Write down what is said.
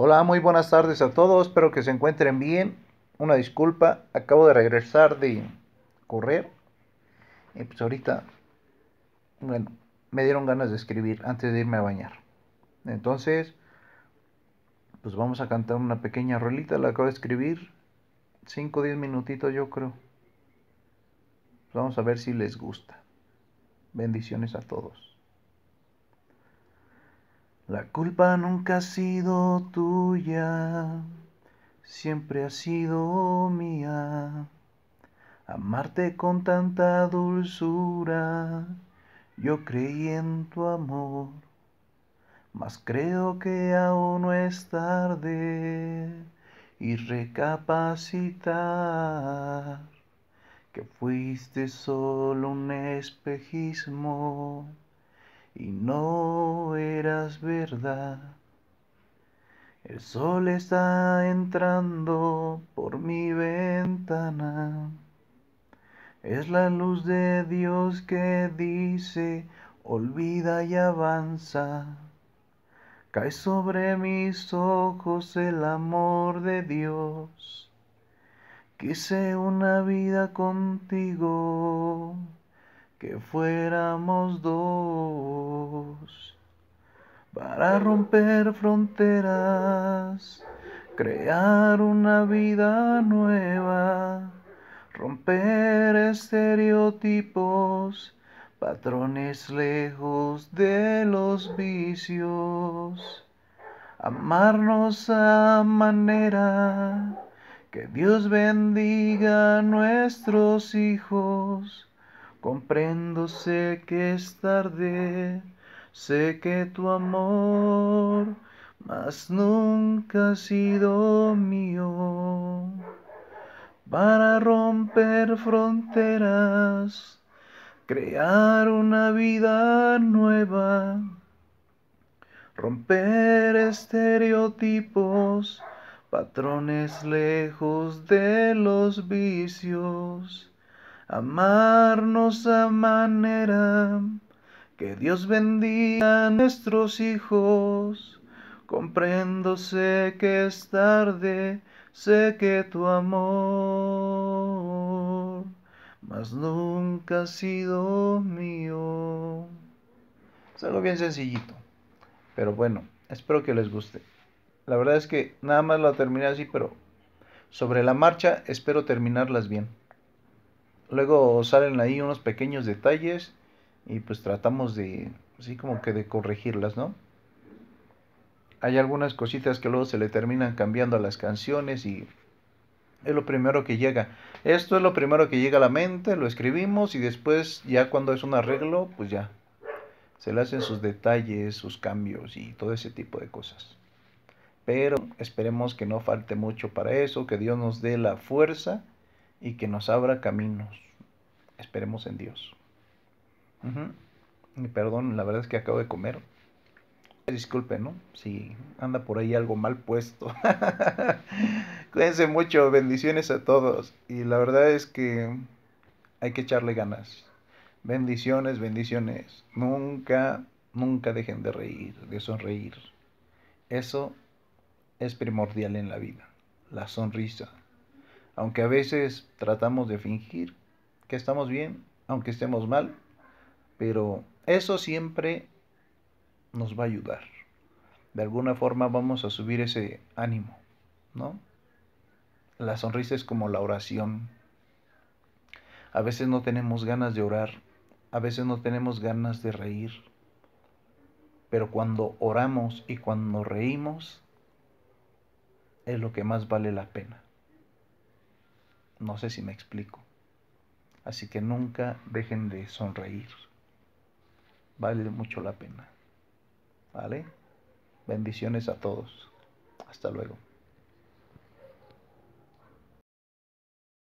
Hola, muy buenas tardes a todos, espero que se encuentren bien. Una disculpa, acabo de regresar de correr. Y eh, pues ahorita, bueno, me dieron ganas de escribir antes de irme a bañar. Entonces, pues vamos a cantar una pequeña rolita, la acabo de escribir. 5 o 10 minutitos yo creo. vamos a ver si les gusta. Bendiciones a todos. La culpa nunca ha sido tuya, siempre ha sido mía. Amarte con tanta dulzura, yo creí en tu amor, mas creo que aún no es tarde y recapacitar que fuiste solo un espejismo y no eras verdad. El sol está entrando por mi ventana. Es la luz de Dios que dice, olvida y avanza. Cae sobre mis ojos el amor de Dios. Quise una vida contigo que fuéramos dos para romper fronteras, crear una vida nueva, romper estereotipos, patrones lejos de los vicios, amarnos a manera. Que Dios bendiga a nuestros hijos Comprendo, sé que es tarde, sé que tu amor más nunca ha sido mío. Para romper fronteras, crear una vida nueva, romper estereotipos, patrones lejos de los vicios amarnos a manera. Que Dios bendiga a nuestros hijos. Comprendo, sé que es tarde, sé que tu amor, más nunca ha sido mío. Es algo bien sencillito, pero bueno, espero que les guste. La verdad es que nada más lo terminé así, pero sobre la marcha espero terminarlas bien. Luego salen ahí unos pequeños detalles y pues tratamos de, así como que de corregirlas, ¿no? Hay algunas cositas que luego se le terminan cambiando a las canciones y es lo primero que llega. Esto es lo primero que llega a la mente, lo escribimos y después ya cuando es un arreglo, pues ya. Se le hacen sus detalles, sus cambios y todo ese tipo de cosas. Pero esperemos que no falte mucho para eso, que Dios nos dé la fuerza y que nos abra caminos. Esperemos en Dios. y perdón, la verdad es que acabo de comer. Disculpen, ¿no? Si anda por ahí algo mal puesto. Cuídense mucho, bendiciones a todos. Y la verdad es que hay que echarle ganas. Bendiciones, bendiciones. Nunca, nunca dejen de reír, de sonreír. Eso es primordial en la vida, la sonrisa aunque a veces tratamos de fingir que estamos bien, aunque estemos mal, pero eso siempre nos va a ayudar. De alguna forma vamos a subir ese ánimo, ¿no? La sonrisa es como la oración. A veces no tenemos ganas de orar, a veces no tenemos ganas de reír, pero cuando oramos y cuando reímos, es lo que más vale la pena. No sé si me explico. Así que nunca dejen de sonreír. Vale mucho la pena. ¿Vale? Bendiciones a todos. Hasta luego.